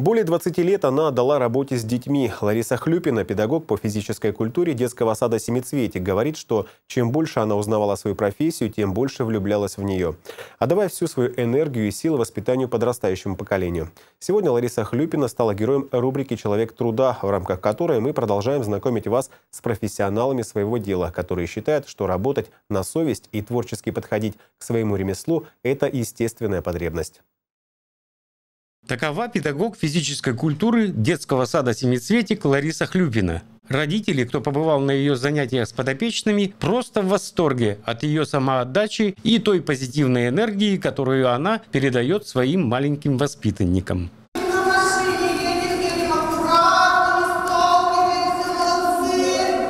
Более 20 лет она отдала работе с детьми. Лариса Хлюпина, педагог по физической культуре детского сада «Семицветик», говорит, что чем больше она узнавала свою профессию, тем больше влюблялась в нее, отдавая всю свою энергию и силы воспитанию подрастающему поколению. Сегодня Лариса Хлюпина стала героем рубрики «Человек труда», в рамках которой мы продолжаем знакомить вас с профессионалами своего дела, которые считают, что работать на совесть и творчески подходить к своему ремеслу – это естественная потребность. Такова педагог физической культуры детского сада «Семицветик» Лариса Хлюпина. Родители, кто побывал на ее занятиях с подопечными, просто в восторге от ее самоотдачи и той позитивной энергии, которую она передает своим маленьким воспитанникам.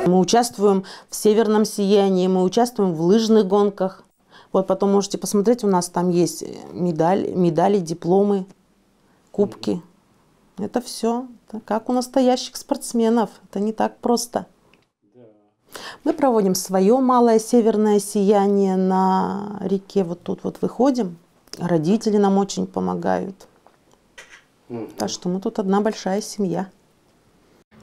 Мы участвуем в северном сиянии, мы участвуем в лыжных гонках. Вот потом можете посмотреть, у нас там есть медаль, медали, дипломы кубки. Это все как у настоящих спортсменов. Это не так просто. Мы проводим свое малое северное сияние на реке. Вот тут вот выходим. Родители нам очень помогают. Так что мы тут одна большая семья.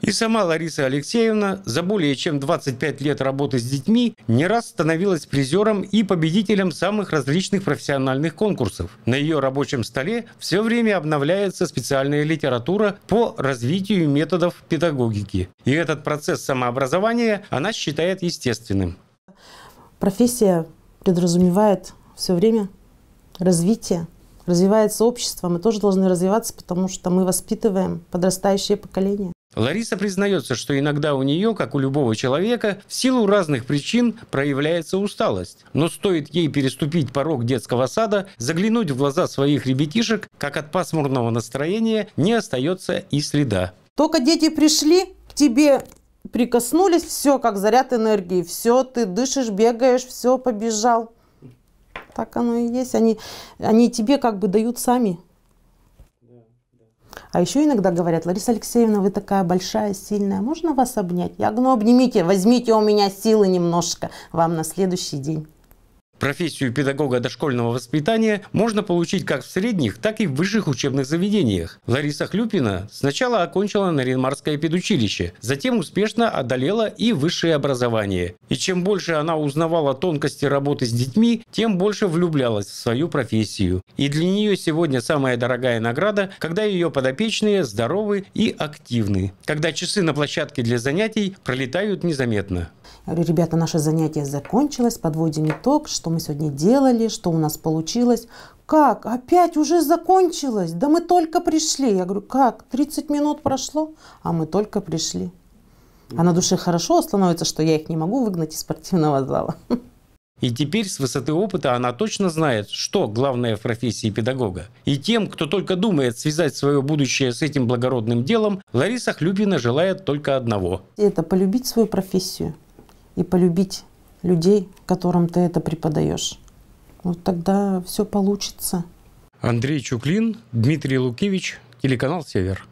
И сама Лариса Алексеевна за более чем 25 лет работы с детьми не раз становилась призером и победителем самых различных профессиональных конкурсов. На ее рабочем столе все время обновляется специальная литература по развитию методов педагогики. И этот процесс самообразования она считает естественным. Профессия подразумевает все время развитие, развивается общество. Мы тоже должны развиваться, потому что мы воспитываем подрастающее поколение. Лариса признается, что иногда у нее, как у любого человека, в силу разных причин проявляется усталость. Но стоит ей переступить порог детского сада, заглянуть в глаза своих ребятишек, как от пасмурного настроения не остается и следа. Только дети пришли к тебе, прикоснулись, все, как заряд энергии, все, ты дышишь, бегаешь, все, побежал. Так оно и есть. Они, они тебе как бы дают сами. А еще иногда говорят, Лариса Алексеевна, вы такая большая, сильная, можно вас обнять? Я говорю, ну обнимите, возьмите у меня силы немножко вам на следующий день. Профессию педагога дошкольного воспитания можно получить как в средних, так и в высших учебных заведениях. Лариса Хлюпина сначала окончила Наринмарское педучилище, затем успешно одолела и высшее образование. И чем больше она узнавала тонкости работы с детьми, тем больше влюблялась в свою профессию. И для нее сегодня самая дорогая награда, когда ее подопечные здоровы и активны. Когда часы на площадке для занятий пролетают незаметно. ребята, наше занятие закончилось, подводим итог, что что мы сегодня делали, что у нас получилось. Как? Опять уже закончилось? Да мы только пришли. Я говорю, как? 30 минут прошло, а мы только пришли. А на душе хорошо становится, что я их не могу выгнать из спортивного зала. И теперь с высоты опыта она точно знает, что главное в профессии педагога. И тем, кто только думает связать свое будущее с этим благородным делом, Лариса Хлюпина желает только одного. Это полюбить свою профессию и полюбить людей, которым ты это преподаешь. Вот тогда все получится. Андрей Чуклин, Дмитрий Лукевич, телеканал «Север».